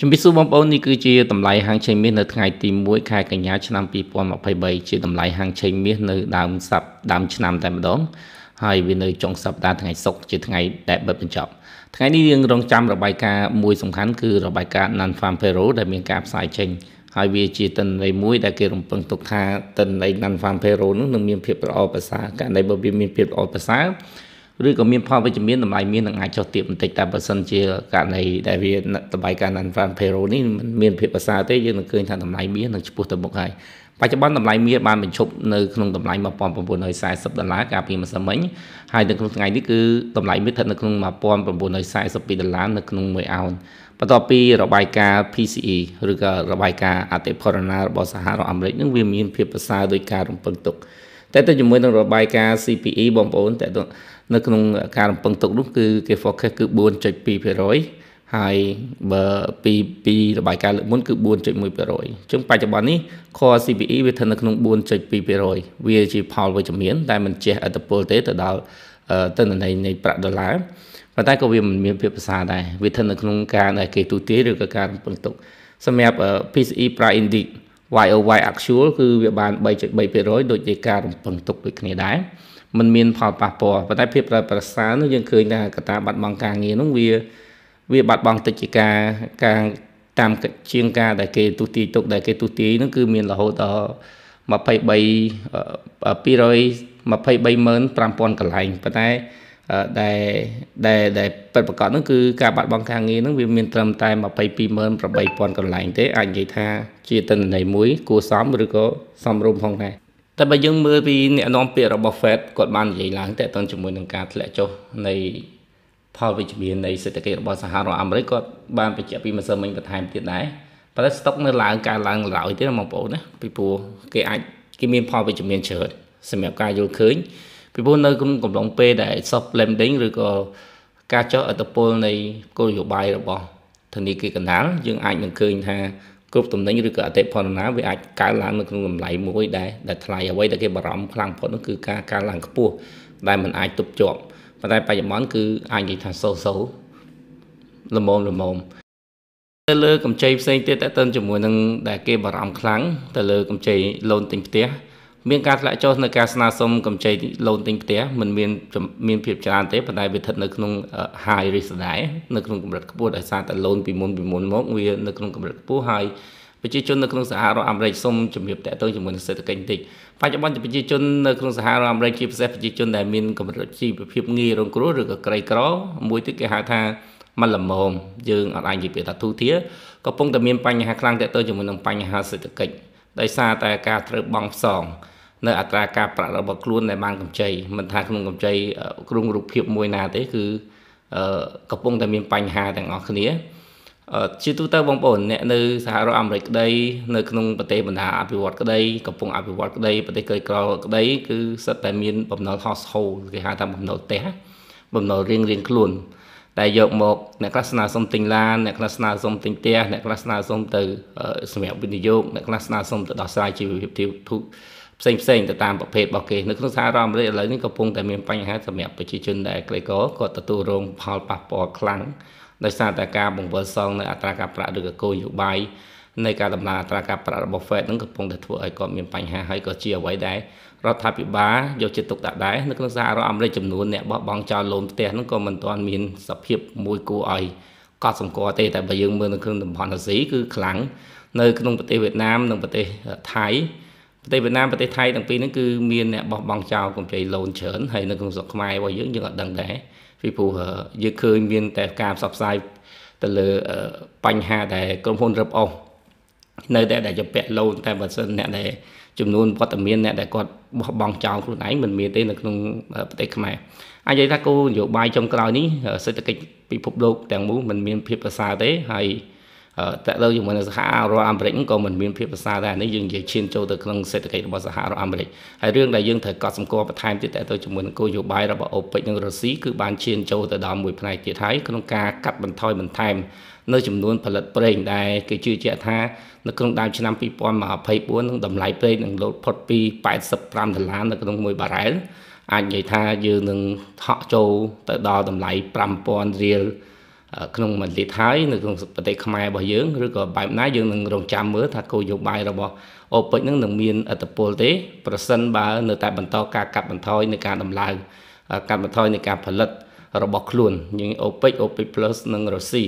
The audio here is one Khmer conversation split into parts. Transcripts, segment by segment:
ជំរាបសួរបងប្អូននេះគឺជាតម្លៃហាងឆេងមាសនៅថ្ងៃទី1ខែកញ្ញាឆ្នាំ2023ជាតម្លៃហាងឆេងមាសនៅដើមសប្ដើមឆ្នាំតែម្ដងហើយវានៅចុងសប្ដាហ៍ថ្ងៃសុក្រជាថ្ងៃដែលបិទបញ្ចប់ថ្ងៃនេះយើងរងចាំរបាយការណ៍មួយសំខាន់គឺរបាយការណ៍ Nan Farm Payro ដែលមានការផ្សាយចេញហើយវាជាតិន្នន័យមួយដែលគេរំពឹងទុកថាតិន្នន័យ Nan Farm Payro នោះនឹងមានភាពល្អប្រសើរករណីបើវាមានភាពល្អប្រសើរឬក៏មានផលវិជ្ជមានតម្លៃមាននឹងអាចចុះទាបបន្តិចតែបើសិនជាករណីដែលវាតម្លៃការ non-farm payroll នេះมันមានភាពប្រសើរទេយើងនឹងឃើញថាតម្លៃមាននឹងឈ្មោះទៅមុខហើយបច្ចុប្បន្នតម្លៃមាសបានបញ្ឈប់នៅក្នុងតម្លៃ1940ដុល្លារកាលពីម្សិលមិញហើយនៅក្នុងថ្ងៃនេះគឺតម្លៃមាសស្ថិតនៅក្នុង1942ដុល្លារនៅក្នុង1អោនបន្ទាប់ពីរបាយការណ៍ PCE ឬក៏របាយការណ៍អតិផរណារបស់សហរដ្ឋអាមេរិកនឹងវាមានភាពប្រសើរដោយការរំពឹងទុកតែទៅជាមួយនឹងរបាយការណ៍ CPE បងប្អូនតើនៅក្នុងការរំពឹងទុកនោះគឺគេ forecast គឺ4.2%ហើយបើពីពីរបាយការណ៍លើកមុនគឺ4.1%អញ្ចឹងបច្ចុប្បន្ននេះ Core CPE វាស្ថិតនៅក្នុង4.2%វាជាផលវិជ្ជមានតែមិនជះឥទ្ធិពលទេទៅដល់ទិន្នន័យនៃប្រាក់ដុល្លារប៉ុន្តែក៏វាមិនមានភាពប្រសើរដែរវាស្ថិតនៅក្នុងការដែលគេទូទាយឬក៏ការរំពឹងទុកសម្រាប់ PCE Price Index YOY actual គឺវាបាន3.3%ដូចជាការរំពឹងទុកដូចគ្នាដែរมันមានផលប៉ះពាល់ប៉ុន្តែភាពប្រប្រសើរនោះយើងឃើញថាកត្តាបាត់បង់ការងារនោះវាវាបាត់បង់តិចជាការការតាមជាងការដែលគេទុះទាយទុកដែលគេទុះទាយនោះគឺមានរហូតដល់23 235,000កន្លែងប៉ុន្តែដែលដែលដែលពិតប្រាកដនោះគឺការបាត់បង់ការងារនោះវាមានត្រឹមតែ228000កន្លែងទេអាចនិយាយថាជាតន្ន័យមួយគួរសមឬក៏សមរម្យផងដែរតែបើយើងមើលពីអ្នកនាំពាក្យរបស់ Fed គាត់បាននិយាយឡើងតេតឹងជាមួយនឹងការធ្លាក់ចុះនៃផលវិជ្ជមាននៃសេដ្ឋកិច្ចរបស់សហរដ្ឋអាមេរិកគាត់បានបញ្ជាក់ពីម្សិលមិញបន្ថែមទៀតដែរប៉ុន្តែ stock នៅឡើងកើនឡើងឡើយទេណាបងប្អូនណាពីព្រោះគេអាចគេមានផលវិជ្ជមាន ច្រើនសម្រាប់ការយល់ឃើញពីព្រោះនៅក្នុងកំឡុងពេលដែល soft landing ឬក៏ការចុះអត្តពលនៃគោលនយោបាយរបស់ធនាគារកណ្ដាលយើងអាចនឹងឃើញថាគ្រប់តំណែងឬក៏អតិផរណាវាអាចកើនឡើងនៅក្នុងតម្លៃមួយដែរដែលថ្លៃអ្វីដែលគេបារម្ភខ្លាំងបំផុតនោះគឺការកើនឡើងខ្ពស់ដែលมันអាចទប់ជាប់ប៉ុន្តែបច្ចុប្បន្នគឺអាចនិយាយថាសូសូល្មមល្មមទៅលើកម្ចីផ្សេងទៀតតើតើជាមួយនឹងដែល គេបារម្ភខ្លាំងទៅលើកម្ចីលូនទិញផ្ទះមានការធ្លាក់ចុះនៅការស្នើសុំកម្ចីលូនទិញផ្ទះมันមានមានភាពច្រើនទេប៉ុន្តែវាស្ថិតនៅក្នុង high risk ដែរនៅក្នុងកម្រិតខ្ពស់ដោយសារតែលូនពីមុនពីមុនមកវានៅក្នុងកម្រិតខ្ពស់ហើយប្រជាជននៅក្នុងសហរដ្ឋអាមេរិកសុំជំរាបតាក់ទងជាមួយនឹងសេដ្ឋកិច្ចបន្តិចបច្ចុប្បន្នប្រជាជននៅក្នុងសហរដ្ឋអាមេរិកជាពិសេសប្រជាជនដែលមានកម្រិតជីវភាពងាយរងគ្រោះឬក៏ក្រីក្រ មួយទៀតគេហៅថាមិនល្មមយើងអត់អាចនិយាយថាទូទាក៏ប៉ុន្តែមានបញ្ហាខ្លាំងតាក់ទងជាមួយនឹងបញ្ហាសេដ្ឋកិច្ចដោយសារតែការត្រូវបង់ផ្សងនៅអត្រាការប្រាក់របស់ខ្លួនដែលបានកម្ចីមិនថាក្នុងកម្ចីក្រុងរូបភាពមួយណាទេគឺកំពុងតែមានបញ្ហាទាំងអស់គ្នាជាទូទៅបងប្អូនអ្នកនៅសហរដ្ឋអាមេរិកក្តីនៅក្នុងប្រទេសបណ្ដាអភិវឌ្ឍក្តីកំពុងអភិវឌ្ឍក្តីប្រទេសក្រីក្រក្តីគឺសិតតែមានបំណុល household គេហៅថាបំណុលផ្ទះបំណុលរៀងរៀងខ្លួនតែយកមកអ្នកខ្លះស្នើសុំទិញឡានអ្នកខ្លះស្នើសុំទិញផ្ទះអ្នកខ្លះស្នើសុំទៅសម្រាប់វិនិយោគអ្នកខ្លះស្នើសុំទៅដោះស្រាយជីវភាពផ្សេងផ្សេងទៅតាមប្រភេទរបស់គេនៅក្នុងសហរដ្ឋអាមេរិកឥឡូវនេះកំពុងតែមានបញ្ហាសម្រាប់ប្រជាជនដែលក្រីក្រគាត់ទទួលរងផលប៉ះពាល់ខ្លាំងដោយសារតែការបង្វិលសងនៅអត្រាការប្រាក់ឬក៏គោលនយោបាយនៃការដំណើរអត្រាការប្រាក់របស់ Fed នឹងកំពុងតែធ្វើឲ្យគាត់មានបញ្ហាហើយក៏ជាអ្វីដែររដ្ឋាភិបាលយកចិត្តទុកដាក់ដែរនៅក្នុងសហរដ្ឋអាមេរិកចំនួនអ្នកបោះបង់ចោលលូនផ្ទះនឹងក៏មិនទាន់មានសភាពមួយគួរឲ្យកត់សម្គាល់ទេតែបើយើងមើលនៅក្នុងតំបន់អាស៊ីគឺខ្លាំងនៅក្នុងប្រទេសវៀតណាមនិងប្រទេសថៃប្រទេសវៀតណាមប្រទេសថៃទាំងពីរហ្នឹងគឺមានអ្នកបោះបង់ចោលកម្ចីលូនច្រើនហើយនៅក្នុងស្រុកខ្មែររបស់យើងយើងអត់ដឹងដែរពីព្រោះយើងឃើញមានតែការផ្សព្វផ្សាយទៅលើបញ្ហាដែលក្រុមហ៊ុនរឹបអូសនៅតែដែលជាពាក់លូនតែបើសិនអ្នកដែលចំនួនវត្តមានអ្នកដែលគាត់បោះបង់ចោលខ្លួនឯងមិនមានទេនៅក្នុងប្រទេសខ្មែរអាចនិយាយថាគោលនយោបាយចុងក្រោយនេះសេដ្ឋកិច្ចពិភពលោកទាំងមូលមិនមានភាពប្រសើរទេហើយតទៅជាមួយនឹងសហរដ្ឋអាមេរិកក៏មិនមានភាពប្រសើរដែរនេះយើងនិយាយឈានចូលទៅក្នុងសេដ្ឋកិច្ចរបស់សហរដ្ឋអាមេរិកហើយរឿងដែលយើងត្រូវកត់សម្គាល់បន្ថែមទៀតតទៅជាមួយនឹងគោលនយោបាយរបស់អូពេចនិងរុស្ស៊ីគឺបានឈានចូលទៅដល់មួយផ្នែកទៀតហើយក្នុងការកាត់បន្ថយបន្ថែម នៅចំនួនផលិតប្រេង ដែលគេជឿជាក់ថានៅក្នុងដើមឆ្នាំ2024នឹងតម្លៃប្រេងនឹងលោតផុតពី85ដុល្លារនៅក្នុងមួយបារ៉ែលអាចនិយាយថាយើងនឹងថក់ចូលទៅដល់តម្លៃ5000រៀលក្នុងមួយលីតហើយនៅក្នុងប្រទេសខ្មែររបស់យើងឬក៏បែបណាយើងនឹងរងចាំមើលថាគោលយោបាយរបស់អូពេចនឹងនឹងមានអត្តពលទេប្រសិនបើនៅតែបន្តការកាត់បន្ថយនៃការដំឡើងកាត់បន្ថយនៃការផលិតរបស់ខ្លួនយើងអូពេចអូពេច plus និងរុស្ស៊ី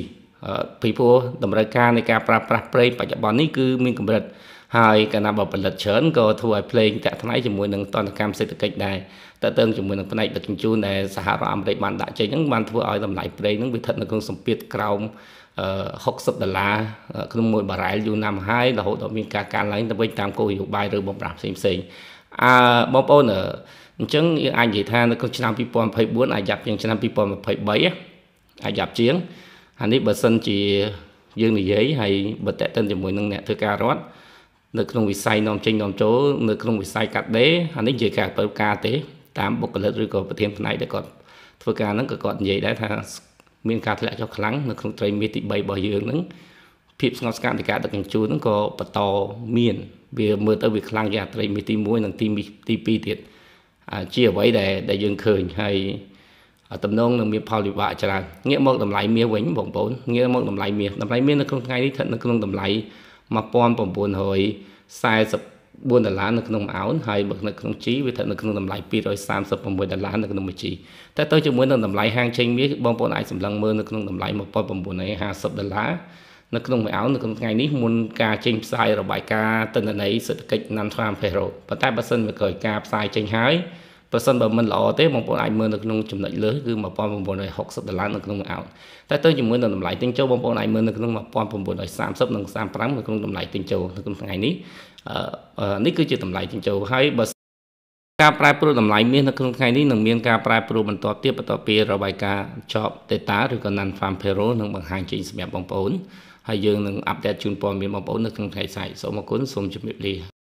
ពីព្រោះតម្រូវការនៃការប្រើប្រាស់ប្រេងបច្ចុប្បន្ននេះគឺមានកម្រិតហើយកាលណាបើផលិតច្រើនក៏ធ្វើឲ្យភ្លេងតាក់ថ្លៃជាមួយនឹងតន្តកម្មសេដ្ឋកិច្ចដែរតើតើងជាមួយនឹងផ្នែកដឹកជញ្ជូនដែលសហរដ្ឋអាមេរិកបានដាក់ចេញហ្នឹងបានធ្វើឲ្យតម្លៃប្រេងហ្នឹងវាស្ថិតនៅក្នុងសម្ពាធក្រោម60ដុល្លារក្នុងមួយបារ៉ែលយូរណាស់មកហើយរហូតដល់មានការកើនឡើងទៅវិញតាមគោលនយោបាយឬបំរាស់ផ្សេងផ្សេងអឺបងប្អូនអញ្ចឹងយើងអាចនិយាយថានៅក្នុងឆ្នាំ2024អាចយ៉ាប់ជាងឆ្នាំ2023អាចយ៉ាប់ជាងអានេះបើសិនជាយើងនិយាយហើយបើតេតិនជាមួយនឹងអ្នកធ្វើការរដ្ឋនៅក្នុងវិស័យនាំចេញនាំចូលនៅក្នុងវិស័យកាត់ដេរអានេះនិយាយការបើការទេតាមបុគ្គលិកឬក៏ប្រធានផ្នែកដែលគាត់ធ្វើការហ្នឹងក៏គាត់និយាយដែរថាមានការធ្លាក់ចុះខ្លាំងនៅក្នុងត្រីមាសទី3របស់យើងហ្នឹងភាពស្ងប់ស្ងាត់នៃការដឹកជញ្ជូនហ្នឹងក៏បន្តមានវាមើលទៅវាខ្លាំងជាងត្រីមាសទី1និងទីទី2ទៀតជាអ្វីដែលដែលយើងឃើញហើយតំណងនឹងមានផលវិបាកច្រើនងាកមកតម្លៃមាសវិញបងប្អូនងាកមកតម្លៃមាសតម្លៃមាសនៅក្នុងថ្ងៃនេះស្ថិតនៅក្នុងតម្លៃ1944ដុល្លារនៅក្នុង1អោនហើយបើនៅក្នុងជីវាស្ថិតនៅក្នុងតម្លៃ236ដុល្លារនៅក្នុងមួយជីតែទៅជាមួយនឹងតម្លៃហាងចេញមាសបងប្អូនអាចសម្លឹងមើលនៅក្នុងតម្លៃ1950ដុល្លារនៅក្នុងមួយអោននៅក្នុងថ្ងៃនេះមុនការចេញផ្សាយរបាយការណ៍ទិន្នន័យសេដ្ឋកិច្ច Non-farm Payroll ប៉ុន្តែបើសិនមកក្រោយការផ្សាយចេញហើយបើសិនបើមិនល្អទេបងប្អូនអាចមើលនៅក្នុងចំណុចលើសគឺ1960ដុល្លារនៅក្នុងអោតតែទៅជាមួយនឹងតម្លៃទិញចូលបងប្អូនអាចមើលនៅក្នុង1930និង35នៅក្នុងតម្លៃទិញចូលនៅក្នុងថ្ងៃនេះនេះគឺជាតម្លៃទិញចូលហើយបើការប្រែប្រួលតម្លៃមាសនៅក្នុងថ្ងៃនេះនឹងមានការប្រែប្រួលបន្តទៀតបន្ទាប់ពីរបាយការណ៍ចប់ data ឬក៏ non farm payroll នឹងបង្ហាញចេញសម្រាប់បងប្អូនហើយយើងនឹងអាប់ដេតជូនព័ត៌មានបងប្អូននៅក្នុងថ្ងៃស្អែកសូមអរគុណសូមជម្រាបលា